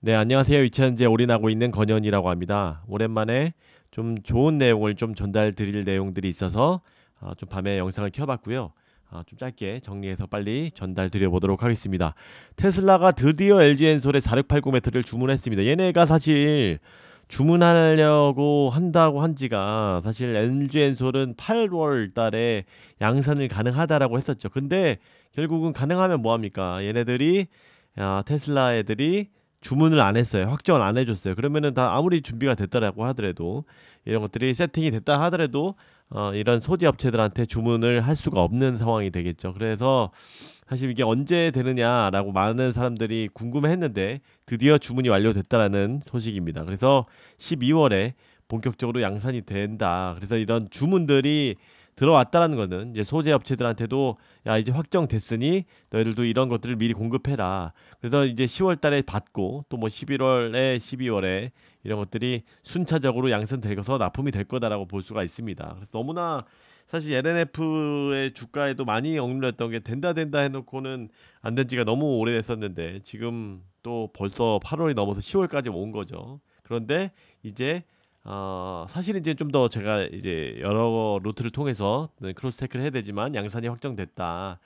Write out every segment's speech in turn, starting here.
네, 안녕하세요. 위치한지 올인하고 있는 건현이라고 합니다. 오랜만에 좀 좋은 내용을 좀 전달 드릴 내용들이 있어서 어, 좀 밤에 영상을 켜봤고요. 어, 좀 짧게 정리해서 빨리 전달 드려보도록 하겠습니다. 테슬라가 드디어 LG 엔솔의 4689 m 를 주문했습니다. 얘네가 사실 주문하려고 한다고 한 지가 사실 LG 엔솔은 8월 달에 양산을 가능하다라고 했었죠. 근데 결국은 가능하면 뭐합니까? 얘네들이 아, 테슬라 애들이 주문을 안 했어요. 확정을 안 해줬어요. 그러면은 다 아무리 준비가 됐다라고 하더라도 이런 것들이 세팅이 됐다 하더라도 어, 이런 소지 업체들한테 주문을 할 수가 없는 상황이 되겠죠. 그래서 사실 이게 언제 되느냐라고 많은 사람들이 궁금해했는데 드디어 주문이 완료됐다라는 소식입니다. 그래서 12월에 본격적으로 양산이 된다. 그래서 이런 주문들이 들어왔다라는 거는 이제 소재 업체들한테도 야 이제 확정됐으니 너희들도 이런 것들을 미리 공급해라. 그래서 이제 10월 달에 받고 또 뭐 11월에 12월에 이런 것들이 순차적으로 양산되어서 납품이 될 거다라고 볼 수가 있습니다. 그래서 너무나 사실 LNF의 주가에도 많이 억눌렸던 게 된다 된다 해놓고는 안된 지가 너무 오래됐었는데 지금 또 벌써 8월이 넘어서 10월까지 온 거죠. 그런데 이제 어, 사실 이제 좀 더 제가 이제 여러 루트를 통해서 네, 크로스 테크를 해야 되지만 양산이 확정됐다.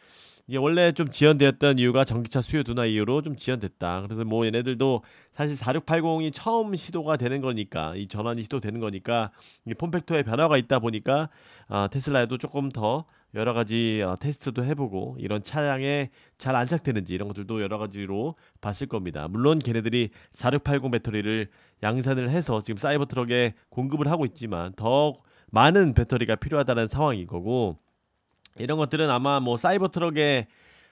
이게 원래 좀 지연되었던 이유가 전기차 수요 둔화 이후로 좀 지연됐다. 그래서 뭐 얘네들도 사실 4680이 처음 시도가 되는 거니까 이 전환이 시도되는 거니까 이 폼팩터의 변화가 있다 보니까 아, 테슬라에도 조금 더 여러 가지 어, 테스트도 해보고 이런 차량에 잘 안착되는지 이런 것들도 여러 가지로 봤을 겁니다. 물론 걔네들이 4680 배터리를 양산을 해서 지금 사이버 트럭에 공급을 하고 있지만 더 많은 배터리가 필요하다는 상황인 거고 이런 것들은 아마 뭐 사이버 트럭에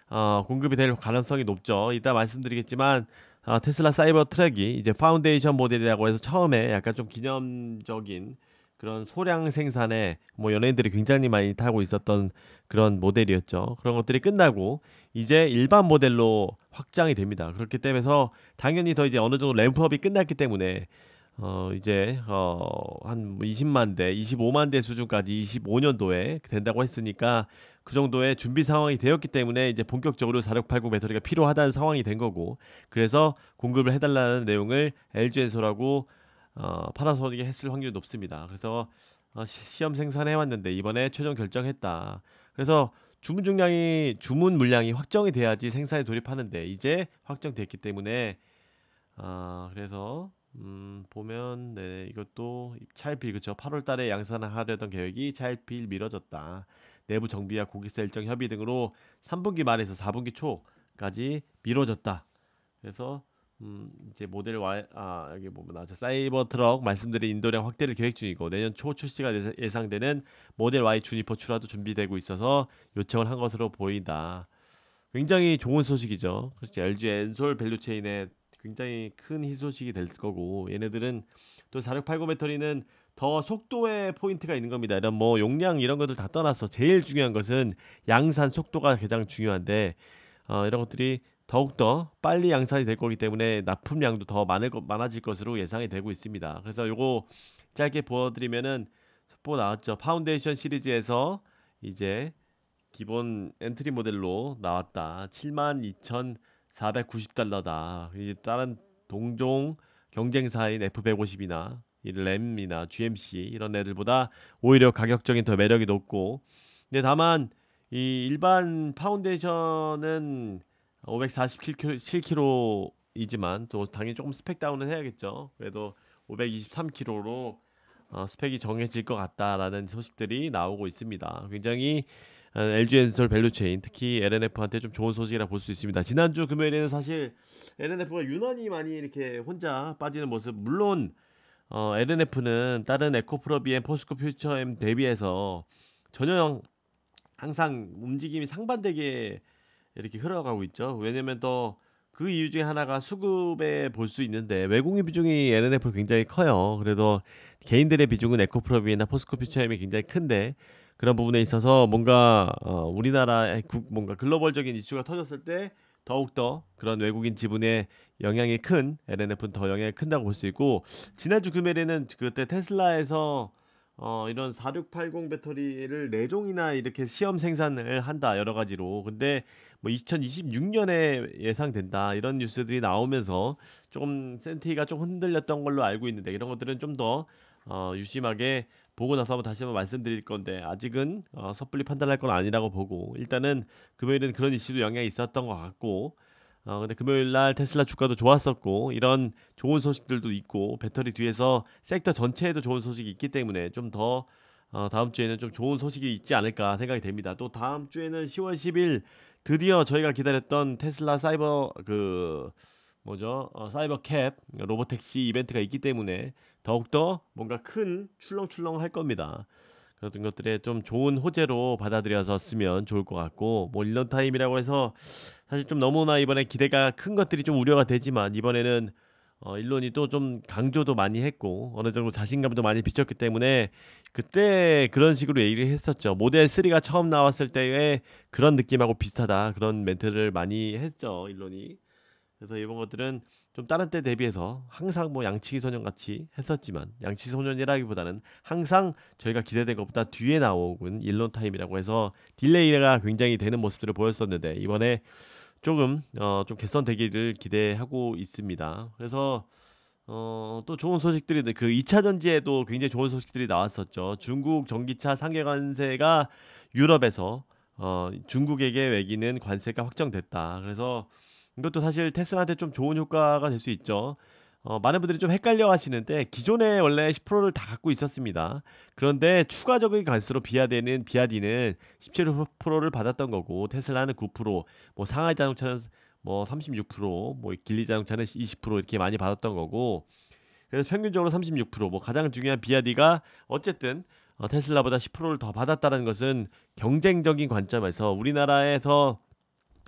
어, 공급이 될 가능성이 높죠. 이따 말씀드리겠지만 어, 테슬라 사이버 트랙이 이제 파운데이션 모델이라고 해서 처음에 약간 좀 기념적인 그런 소량 생산에 뭐 연예인들이 굉장히 많이 타고 있었던 그런 모델이었죠. 그런 것들이 끝나고 이제 일반 모델로 확장이 됩니다. 그렇기 때문에 당연히 더 이제 어느 정도 램프업이 끝났기 때문에 어 이제 어 한 20만 대, 25만 대 수준까지 25년도에 된다고 했으니까 그 정도의 준비 상황이 되었기 때문에 이제 본격적으로 4689 배터리가 필요하다는 상황이 된 거고 그래서 공급을 해달라는 내용을 LG에서라고 어, 파라솔이 했을 확률이 높습니다. 그래서 어, 시, 시험 생산해 왔는데 이번에 최종 결정했다. 그래서 주문 중량이 주문 물량이 확정이 돼야지 생산에 돌입하는데 이제 확정됐기 때문에 어, 그래서 음, 보면 네, 이것도 차일필 그쵸 8월 달에 양산하려던 계획이 차일필 미뤄졌다. 내부 정비와 고객사 일정 협의 등으로 3분기 말에서 4분기 초까지 미뤄졌다. 그래서 음, 이제 모델 와, 아 여기 보면 뭐, 뭐 나죠 사이버 트럭 말씀드린 인도량 확대를 계획 중이고 내년 초 출시가 예상되는 모델 Y 주니퍼 출하도 준비되고 있어서 요청을 한 것으로 보인다. 굉장히 좋은 소식이죠. 그렇죠. LG 엔솔 밸류체인의 굉장히 큰 희소식이 될 거고 얘네들은 또 4689 배터리는 더 속도의 포인트가 있는 겁니다. 이런 뭐 용량 이런 것들 다 떠나서 제일 중요한 것은 양산 속도가 가장 중요한데 어, 이런 것들이 더욱더 빨리 양산이 될 거기 때문에 납품량도 더 많을 것, 많아질 것으로 예상이 되고 있습니다. 그래서 요거 짧게 보여드리면은 보 나왔죠. 파운데이션 시리즈에서 이제 기본 엔트리 모델로 나왔다. 72,490달러다. 이제 다른 동종 경쟁사인 F150이나 램이나 GMC 이런 애들보다 오히려 가격적인 더 매력이 높고 근데 다만 이 일반 파운데이션은 547kg이지만 또 당연히 조금 스펙 다운은 해야겠죠. 그래도 523kg로 어, 스펙이 정해질 것 같다라는 소식들이 나오고 있습니다. 굉장히 LG 엔솔 밸류체인 특히 LNF한테 좀 좋은 소식이라 볼 수 있습니다. 지난주 금요일에는 사실 LNF가 유난히 많이 이렇게 혼자 빠지는 모습 물론 어, LNF는 다른 에코프로비엔 포스코 퓨처엠 대비해서 전혀 항상 움직임이 상반되게 이렇게 흘러가고 있죠. 왜냐면 또 그 이유 중에 하나가 수급에 볼 수 있는데 외국인 비중이 NNF 굉장히 커요. 그래서 개인들의 비중은 에코프로비나 포스코 피처엠이 굉장히 큰데 그런 부분에 있어서 뭔가 어, 우리나라의 국, 뭔가 글로벌적인 이슈가 터졌을 때 더욱더 그런 외국인 지분의 영향이 큰 LNF는 더 영향이 큰다고 볼 수 있고 지난주 금요일에는 그때 테슬라에서 어, 이런 4680 배터리를 4종이나 이렇게 시험 생산을 한다, 여러 가지로. 근데 뭐 2026년에 예상된다, 이런 뉴스들이 나오면서 조금 센티가 좀 흔들렸던 걸로 알고 있는데, 이런 것들은 좀 더 어, 유심하게 보고 나서 한번 다시 한번 말씀드릴 건데, 아직은 어, 섣불리 판단할 건 아니라고 보고, 일단은 금요일은 그런 이슈도 영향이 있었던 것 같고, 어, 근데 금요일 날 테슬라 주가도 좋았었고 이런 좋은 소식들도 있고 배터리 뒤에서 섹터 전체에도 좋은 소식이 있기 때문에 좀더 어, 다음 주에는 좀 좋은 소식이 있지 않을까 생각이 됩니다. 또 다음 주에는 10월 10일 드디어 저희가 기다렸던 테슬라 사이버 그 뭐죠 어, 사이버 캡 로보택시 이벤트가 있기 때문에 더욱더 뭔가 큰 출렁출렁 할 겁니다. 그런 것들에 좀 좋은 호재로 받아들여서 쓰면 좋을 것 같고 뭐 1년 타임이라고 해서 사실 좀 너무나 이번에 기대가 큰 것들이 좀 우려가 되지만 이번에는 어, 일론이 또 좀 강조도 많이 했고 어느 정도 자신감도 많이 비쳤기 때문에 그때 그런 식으로 얘기를 했었죠. 모델 3가 처음 나왔을 때의 그런 느낌하고 비슷하다 그런 멘트를 많이 했죠 일론이. 그래서 이런 것들은 좀 다른 때 대비해서 항상 뭐 양치기 소년 같이 했었지만 양치기 소년이라기보다는 항상 저희가 기대된 것보다 뒤에 나오는 일론 타임이라고 해서 딜레이가 굉장히 되는 모습들을 보였었는데 이번에 조금 어, 좀 개선되기를 기대하고 있습니다. 그래서 어, 또 좋은 소식들이 그 2차 전지에도 굉장히 좋은 소식들이 나왔었죠. 중국 전기차 상계관세가 유럽에서 어, 중국에게 외기는 관세가 확정됐다. 그래서 이것도 사실 테슬라한테 좀 좋은 효과가 될 수 있죠. 어, 많은 분들이 좀 헷갈려 하시는데 기존에 원래 10%를 다 갖고 있었습니다. 그런데 추가적인 관수로 비하되는 비아디는 17%를 받았던 거고 테슬라는 9%, 뭐 상하이 자동차는 뭐 36%, 뭐 길리 자동차는 20% 이렇게 많이 받았던 거고 그래서 평균적으로 36%뭐 가장 중요한 비아디가 어쨌든 어, 테슬라보다 10%를 더 받았다는 것은 경쟁적인 관점에서 우리나라에서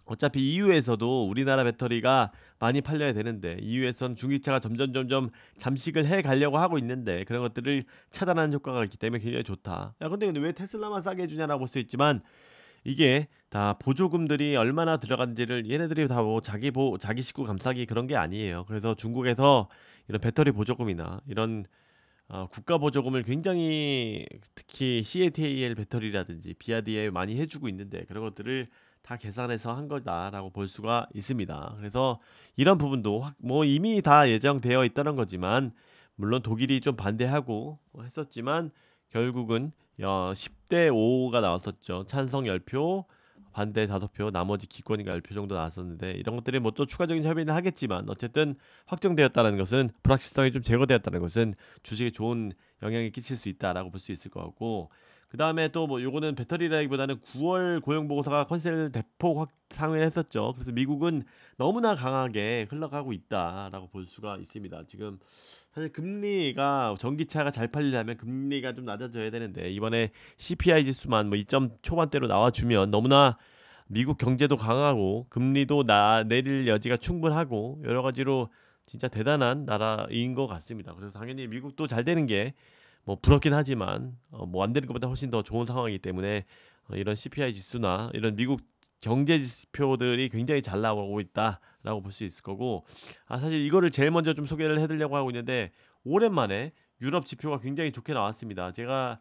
어차피 EU에서도 우리나라 배터리가 많이 팔려야 되는데 EU에서는 중기차가 점점 점점 잠식을 해 가려고 하고 있는데 그런 것들을 차단하는 효과가 있기 때문에 굉장히 좋다. 야 근데 왜 테슬라만 싸게 해주냐라고 볼 수 있지만 이게 다 보조금들이 얼마나 들어간지를 얘네들이 다뭐 자기 보 자기 식구 감싸기 그런 게 아니에요. 그래서 중국에서 이런 배터리 보조금이나 이런 어, 국가 보조금을 굉장히 특히 CATL 배터리라든지 BRD에 많이 해주고 있는데 그런 것들을 다 계산해서 한 거다라고 볼 수가 있습니다. 그래서 이런 부분도 뭐 이미 다 예정되어 있다는 거지만 물론 독일이 좀 반대하고 했었지만 결국은 10대 어, 5가 나왔었죠. 찬성 10표, 반대 5표, 나머지 기권인가 1표 정도 나왔었는데 이런 것들이 뭐 또 추가적인 협의는 하겠지만 어쨌든 확정되었다는 것은 불확실성이 좀 제거되었다는 것은 주식에 좋은 영향을 끼칠 수 있다라고 볼 수 있을 것 같고 그 다음에 또 뭐 요거는 배터리라기보다는 9월 고용 보고서가 컨셉을 대폭 확 상회했었죠. 그래서 미국은 너무나 강하게 흘러가고 있다라고 볼 수가 있습니다. 지금 사실 금리가 전기차가 잘 팔리려면 금리가 좀 낮아져야 되는데 이번에 CPI 지수만 뭐 2점 초반대로 나와주면 너무나 미국 경제도 강하고 금리도 나 내릴 여지가 충분하고 여러 가지로 진짜 대단한 나라인 것 같습니다. 그래서 당연히 미국도 잘 되는 게 뭐 부럽긴 하지만 어 뭐안 되는 것보다 훨씬 더 좋은 상황이기 때문에 어 이런 CPI 지수나 이런 미국 경제 지표들이 굉장히 잘 나오고 있다. 라고 볼 수 있을 거고 아 사실 이거를 제일 먼저 좀 소개를 해드리려고 하고 있는데 오랜만에 유럽 지표가 굉장히 좋게 나왔습니다. 제가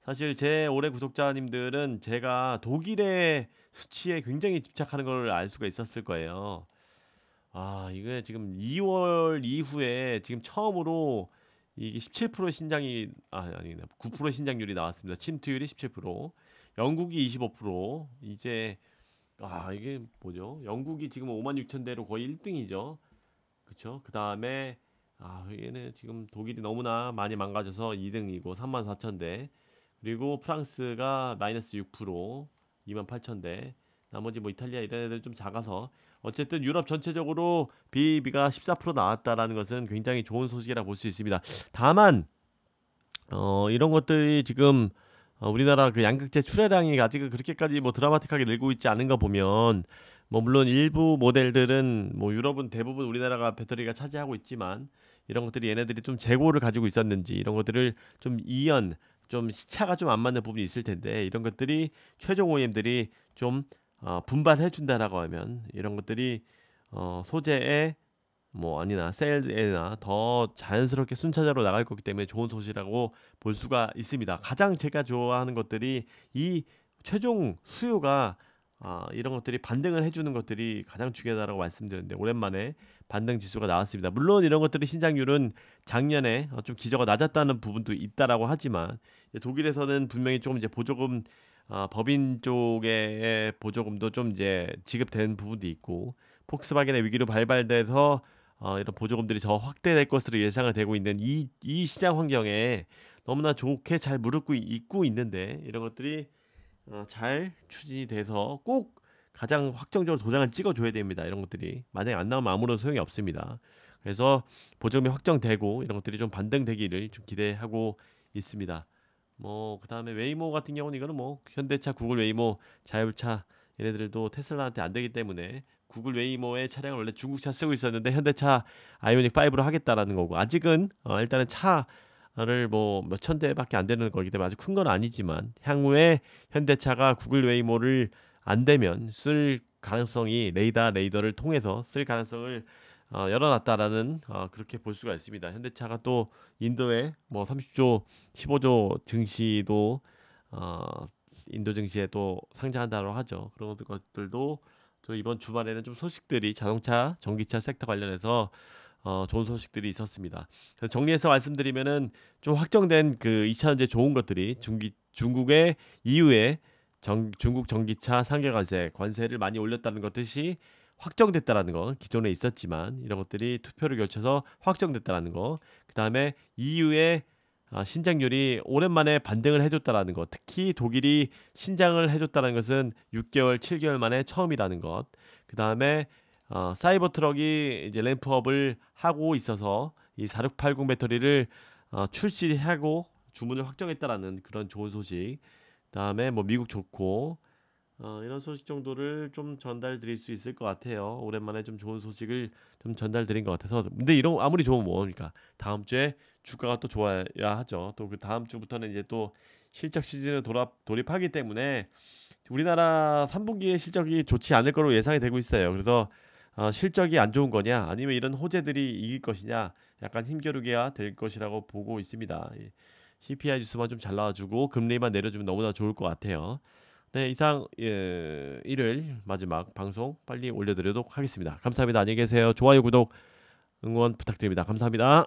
사실 제 올해 구독자님들은 제가 독일의 수치에 굉장히 집착하는 걸 알 수가 있었을 거예요. 아 이게 지금 2월 이후에 지금 처음으로 이게 17% 신장이 아 아니 9% 신장률이 나왔습니다. 침투율이 17%, 영국이 25%, 이제 아 이게 뭐죠? 영국이 지금 5만 6천 대로 거의 1등이죠. 그쵸? 그 다음에 아얘는 지금 독일이 너무나 많이 망가져서 2등이고 3만 4천 대 그리고 프랑스가 마이너스 6% 2만 8천 대 나머지 뭐 이탈리아 이런 애들좀 작아서 어쨌든 유럽 전체적으로 BAB가 14% 나왔다라는 것은 굉장히 좋은 소식이라 볼 수 있습니다. 다만 어 이런 것들이 지금 어, 우리나라 그 양극재 출하량이 아직은 그렇게까지 뭐 드라마틱하게 늘고 있지 않은 거 보면 뭐 물론 일부 모델들은 뭐 유럽은 대부분 우리나라가 배터리가 차지하고 있지만 이런 것들이 얘네들이 좀 재고를 가지고 있었는지 이런 것들을 좀 이연 좀 시차가 좀 안 맞는 부분이 있을 텐데 이런 것들이 최종 OEM들이 좀 어, 분발해 준다라고 하면 이런 것들이 어, 소재에 뭐 아니나 셀에나 더 자연스럽게 순차적으로 나갈 거기 때문에 좋은 소식이라고 볼 수가 있습니다. 가장 제가 좋아하는 것들이 이 최종 수요가 아, 이런 것들이 반등을 해주는 것들이 가장 중요하다고 말씀드렸는데 오랜만에 반등 지수가 나왔습니다. 물론 이런 것들이 신장률은 작년에 좀 기저가 낮았다는 부분도 있다라고 하지만 독일에서는 분명히 조금 이제 보조금 아, 법인 쪽의 보조금도 좀 이제 지급된 부분도 있고 폭스바겐의 위기로 발발돼서 어, 이런 보조금들이 더 확대될 것으로 예상을 되고 있는 이, 이 시장 환경에 너무나 좋게 잘 무릎 꿇고 있는데 이런 것들이 어, 잘 추진이 돼서 꼭 가장 확정적으로 도장을 찍어줘야 됩니다. 이런 것들이 만약에 안 나오면 아무런 소용이 없습니다. 그래서 보조금이 확정되고 이런 것들이 좀 반등되기를 좀 기대하고 있습니다. 뭐 그다음에 웨이모 같은 경우는 이거는 뭐 현대차, 구글 웨이모, 자율차 얘네들도 테슬라한테 안 되기 때문에 구글 웨이모의 차량을 원래 중국차 쓰고 있었는데 현대차 아이오닉 5로 하겠다라는 거고 아직은 어, 일단은 차를 뭐 몇 천 대밖에 안 되는 거기 때문에 아주 큰 건 아니지만 향후에 현대차가 구글 웨이모를 안 되면 쓸 가능성이 레이더 레이더를 통해서 쓸 가능성을 어, 열어놨다라는 어, 그렇게 볼 수가 있습니다. 현대차가 또 인도에 뭐 30조 15조 증시도 어, 인도 증시에 또 상장한다고 하죠. 그런 것들도 또 이번 주말에는 좀 소식들이 자동차, 전기차 섹터 관련해서 어, 좋은 소식들이 있었습니다. 그래서 정리해서 말씀드리면은 좀 확정된 그 2차 전제 좋은 것들이 중기, 중국의 이후에 정, 중국 전기차 상계 관세 관세를 많이 올렸다는 것 뜻이 확정됐다라는 거 기존에 있었지만 이런 것들이 투표를 결쳐서 확정됐다라는 거 그다음에 EU의 아, 신장률이 오랜만에 반등을 해줬다라는 것, 특히 독일이 신장을 해줬다는 것은 6개월, 7개월 만에 처음이라는 것. 그 다음에 어, 사이버 트럭이 이제 램프업을 하고 있어서 이 4680 배터리를 어, 출시하고 주문을 확정했다라는 그런 좋은 소식. 그 다음에 뭐 미국 좋고 어, 이런 소식 정도를 좀 전달 드릴 수 있을 것 같아요. 오랜만에 좀 좋은 소식을 좀 전달 드린 것 같아서. 근데 이런 아무리 좋은 뭐니까 그러니까 다음 주에 주가가 또 좋아야 하죠. 또 그 다음 주부터는 이제 또 실적 시즌을 돌아, 돌입하기 때문에 우리나라 3분기에 실적이 좋지 않을 거로 예상이 되고 있어요. 그래서 어, 실적이 안 좋은 거냐 아니면 이런 호재들이 이길 것이냐 약간 힘겨루기가 될 것이라고 보고 있습니다. CPI 주수만좀 잘 나와주고 금리만 내려주면 너무나 좋을 것 같아요. 네 이상 예, 일요일 마지막 방송 빨리 올려드리도록 하겠습니다. 감사합니다. 안녕히 계세요. 좋아요 구독 응원 부탁드립니다. 감사합니다.